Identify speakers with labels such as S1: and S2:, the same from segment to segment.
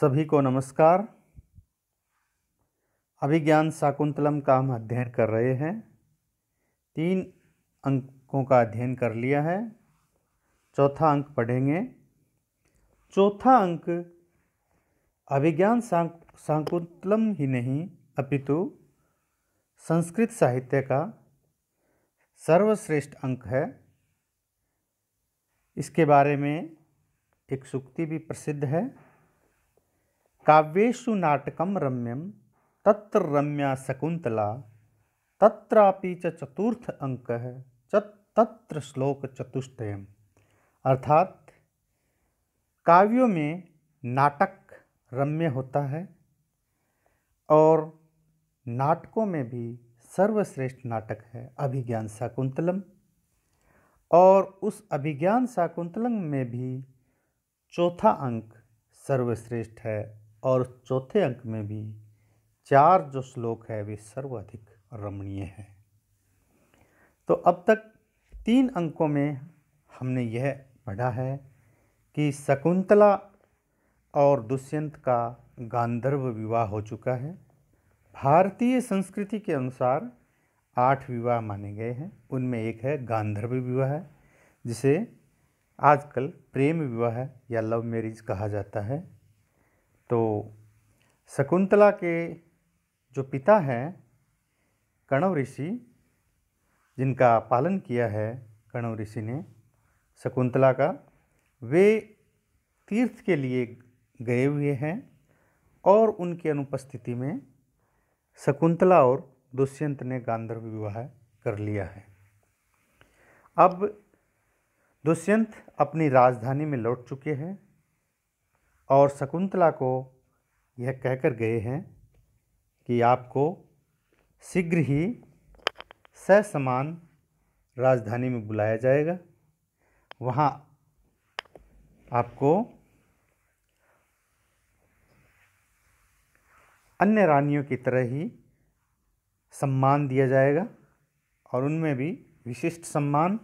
S1: सभी को नमस्कार अभिज्ञान शाकुंतलम का हम अध्ययन कर रहे हैं तीन अंकों का अध्ययन कर लिया है चौथा अंक पढ़ेंगे चौथा अंक अभिज्ञान शाकुंतलम ही नहीं अपितु संस्कृत साहित्य का सर्वश्रेष्ठ अंक है इसके बारे में एक सुक्ति भी प्रसिद्ध है काव्यु नाटक रम्य तत्र रम्या शकुंतला तत्रापि च चतुर्थ अङ्कः च तत्र श्लोकचतुष्टयम् अर्थात काव्यों में नाटक रम्य होता है और नाटकों में भी सर्वश्रेष्ठ नाटक है अभिज्ञान शाकुंतलम और उस अभिज्ञान शाकुंतलम में भी चौथा अंक सर्वश्रेष्ठ है और चौथे अंक में भी चार जो श्लोक है वे सर्वाधिक रमणीय है तो अब तक तीन अंकों में हमने यह पढ़ा है कि शकुंतला और दुष्यंत का गांधर्व विवाह हो चुका है भारतीय संस्कृति के अनुसार आठ विवाह माने गए हैं उनमें एक है गांधर्व विवाह है जिसे आजकल प्रेम विवाह या लव मैरिज कहा जाता है तो शकुंतला के जो पिता हैं कणव ऋषि जिनका पालन किया है कणव ऋषि ने शकुंतला का वे तीर्थ के लिए गए हुए हैं और उनकी अनुपस्थिति में शकुंतला और दुष्यंत ने गांधर्व विवाह कर लिया है अब दुष्यंत अपनी राजधानी में लौट चुके हैं और शकुंतला को यह कहकर गए हैं कि आपको शीघ्र ही समान राजधानी में बुलाया जाएगा वहाँ आपको अन्य रानियों की तरह ही सम्मान दिया जाएगा और उनमें भी विशिष्ट सम्मान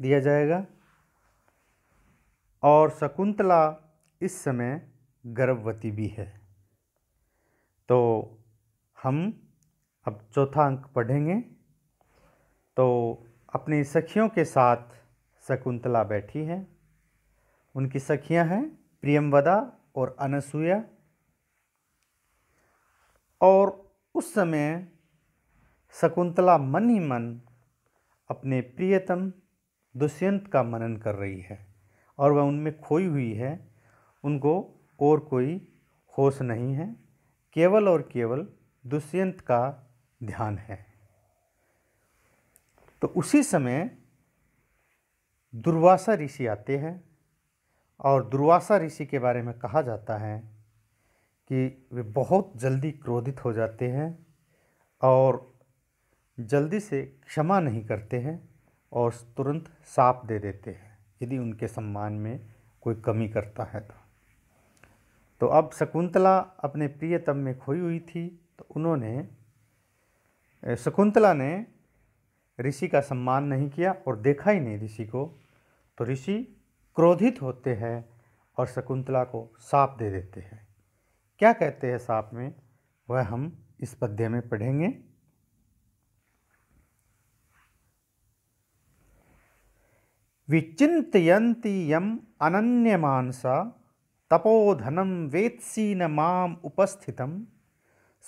S1: दिया जाएगा और शकुंतला इस समय गर्भवती भी है तो हम अब चौथा अंक पढ़ेंगे तो अपनी सखियों के साथ शकुंतला बैठी है उनकी सखियां हैं प्रियमवदा और अनसुया और उस समय शकुंतला मन ही मन अपने प्रियतम दुष्यंत का मनन कर रही है और वह उनमें खोई हुई है उनको और कोई होश नहीं है केवल और केवल दुष्यंत का ध्यान है तो उसी समय दुर्वासा ऋषि आते हैं और दुर्वासा ऋषि के बारे में कहा जाता है कि वे बहुत जल्दी क्रोधित हो जाते हैं और जल्दी से क्षमा नहीं करते हैं और तुरंत साप दे देते हैं यदि उनके सम्मान में कोई कमी करता है तो तो अब शकुंतला अपने प्रियतम में खोई हुई थी तो उन्होंने शकुंतला ने ऋषि का सम्मान नहीं किया और देखा ही नहीं ऋषि को तो ऋषि क्रोधित होते हैं और शकुंतला को साप दे देते हैं क्या कहते हैं साप में वह हम इस पद्य में पढ़ेंगे विचिंतयंती यम अनन्यमानसा तपोधनं वेत्सी न माम उपस्थितं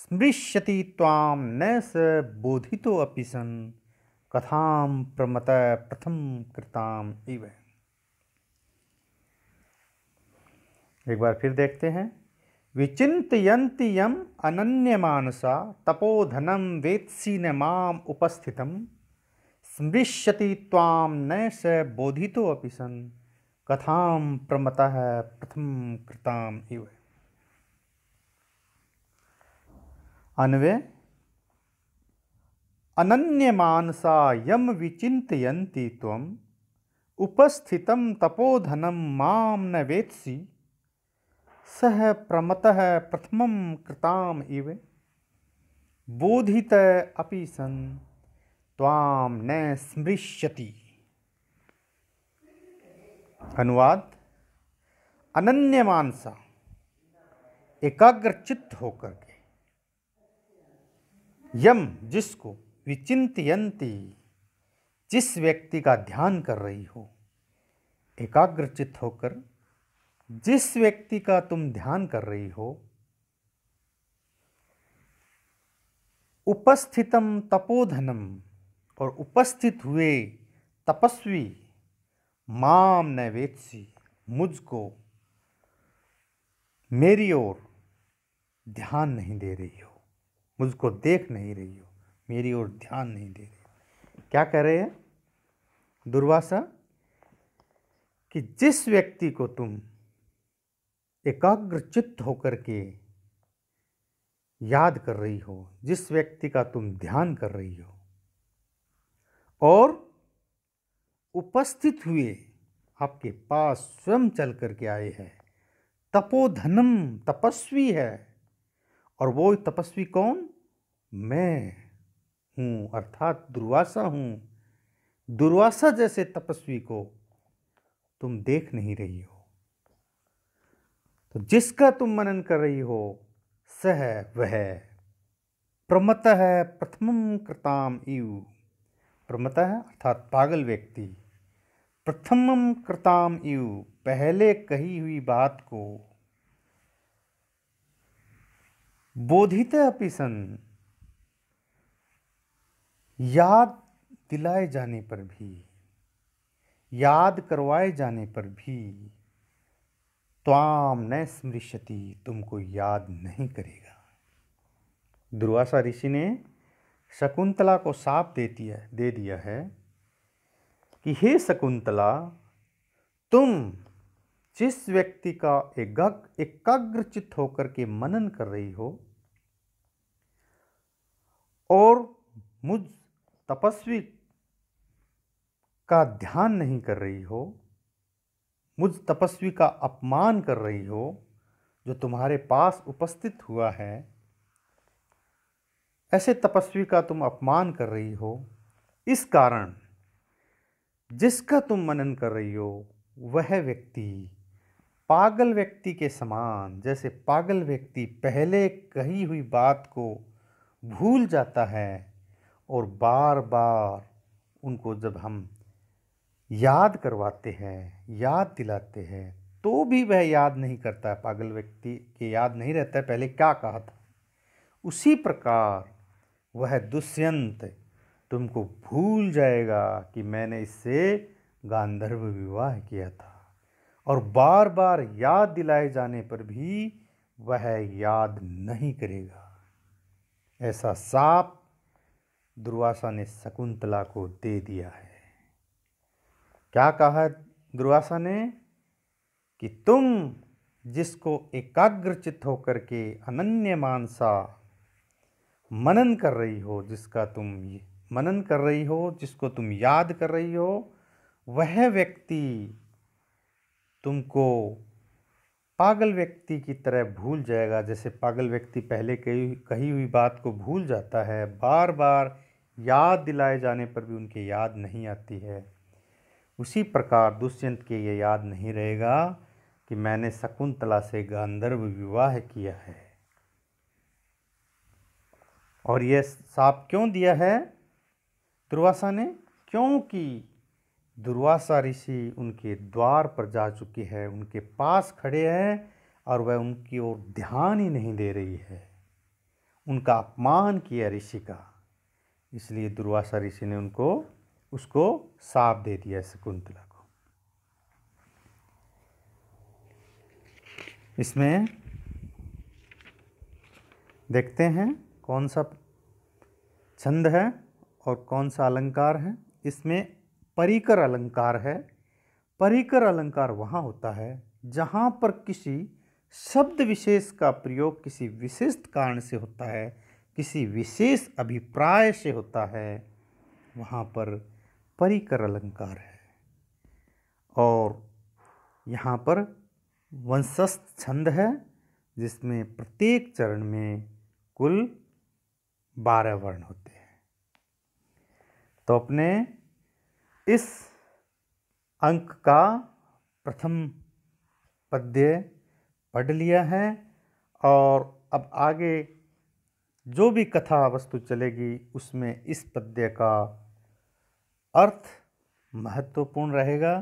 S1: स्मृश्यति ताम न स बोधितोऽपि सन कथां प्रमत प्रथम कृताम इव एक बार फिर देखते हैं विचिंतयंति यम अनन्यमानसा तपोधनं वेत्सी न माम उपस्थितं स्मृश्यति ताम न स बोधितोऽपि सन कथां प्रमतः प्रथम कृताम इव अन्वे अनन्यमानसा यम विचिन्तयन्ति त्वम् उपस्थितं तपोधनं मां न वेत्सि सह प्रमतः प्रथमं कृताम इव बोधित अपि सन् त्वां न स्मृश्यति अनुवाद अनन्य मानसा एकाग्रचित्त होकर के यम जिसको विचिंतयंती जिस व्यक्ति का ध्यान कर रही हो एकाग्रचित होकर जिस व्यक्ति का तुम ध्यान कर रही हो उपस्थितम तपोधनम और उपस्थित हुए तपस्वी माम नैवेत्सी मुझको मेरी ओर ध्यान नहीं दे रही हो मुझको देख नहीं रही हो मेरी ओर ध्यान नहीं दे रही क्या कह रहे हैं दुर्वासा कि जिस व्यक्ति को तुम एकाग्र चित्त होकर के याद कर रही हो जिस व्यक्ति का तुम ध्यान कर रही हो और उपस्थित हुए आपके पास स्वयं चल करके आए हैं तपोधनम तपस्वी है और वो तपस्वी कौन मैं हूँ अर्थात दुर्वासा हूँ दुर्वासा जैसे तपस्वी को तुम देख नहीं रही हो तो जिसका तुम मनन कर रही हो सह वह प्रमत है प्रथम कृताम इव प्रमत है अर्थात पागल व्यक्ति प्रथमम कृताम इव पहले कही हुई बात को बोधित अपि सन याद दिलाए जाने पर भी याद करवाए जाने पर भी त्वाम न स्मृष्यति तुमको याद नहीं करेगा दुर्वासा ऋषि ने शकुंतला को साप दे दिया दे दिया है कि हे शकुंतला तुम जिस व्यक्ति का एकाग्रचित होकर के मनन कर रही हो और मुझ तपस्वी का ध्यान नहीं कर रही हो मुझ तपस्वी का अपमान कर रही हो जो तुम्हारे पास उपस्थित हुआ है ऐसे तपस्वी का तुम अपमान कर रही हो इस कारण जिसका तुम मनन कर रही हो वह व्यक्ति पागल व्यक्ति के समान जैसे पागल व्यक्ति पहले कही हुई बात को भूल जाता है और बार बार उनको जब हम याद करवाते हैं याद दिलाते हैं तो भी वह याद नहीं करता है पागल व्यक्ति के याद नहीं रहता है पहले क्या कहा था उसी प्रकार वह दुष्यंत तुमको भूल जाएगा कि मैंने इससे गांधर्व विवाह किया था और बार बार याद दिलाए जाने पर भी वह याद नहीं करेगा ऐसा साप दुर्वासा ने शकुंतला को दे दिया है क्या कहा दुर्वासा ने कि तुम जिसको एकाग्रचित होकर के अनन्य मानसा मनन कर रही हो जिसका तुम ये मनन कर रही हो जिसको तुम याद कर रही हो वह व्यक्ति तुमको पागल व्यक्ति की तरह भूल जाएगा जैसे पागल व्यक्ति पहले कही कही हुई बात को भूल जाता है बार बार याद दिलाए जाने पर भी उनके याद नहीं आती है उसी प्रकार दुष्यंत के ये याद नहीं रहेगा कि मैंने शकुंतला से गांधर्व विवाह किया है और यह साप क्यों दिया है दुर्वासा ने क्योंकि दुर्वासा ऋषि उनके द्वार पर जा चुके हैं उनके पास खड़े हैं और वह उनकी ओर ध्यान ही नहीं दे रही है उनका अपमान किया ऋषि का इसलिए दुर्वासा ऋषि ने उनको उसको साप दे दिया शकुंतला को इसमें देखते हैं कौन सा छंद है और कौन सा अलंकार है इसमें परिकर अलंकार है परिकर अलंकार वहाँ होता है जहाँ पर किसी शब्द विशेष का प्रयोग किसी विशिष्ट कारण से होता है किसी विशेष अभिप्राय से होता है वहाँ पर परिकर अलंकार है और यहाँ पर वंशस्थ छंद है जिसमें प्रत्येक चरण में कुल बारह वर्ण होते हैं तो अपने इस अंक का प्रथम पद्य पढ़ लिया है और अब आगे जो भी कथा वस्तु चलेगी उसमें इस पद्य का अर्थ महत्वपूर्ण रहेगा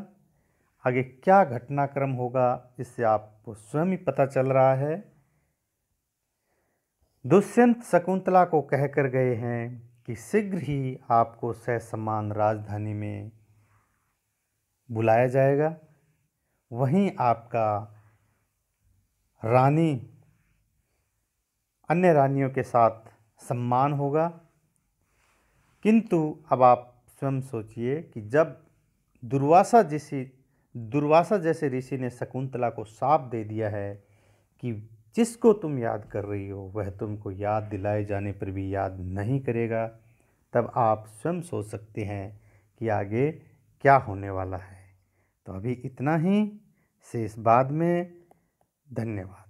S1: आगे क्या घटनाक्रम होगा इससे आपको स्वयं ही पता चल रहा है दुष्यंत शकुंतला को कहकर गए हैं कि शीघ्र ही आपको सम्मान राजधानी में बुलाया जाएगा वहीं आपका रानी अन्य रानियों के साथ सम्मान होगा किंतु अब आप स्वयं सोचिए कि जब दुर्वासा जैसी दुर्वासा जैसे ऋषि ने शकुंतला को साप दे दिया है कि जिसको तुम याद कर रही हो वह तुमको याद दिलाए जाने पर भी याद नहीं करेगा तब आप स्वयं सोच सकते हैं कि आगे क्या होने वाला है तो अभी इतना ही शेष बाद में धन्यवाद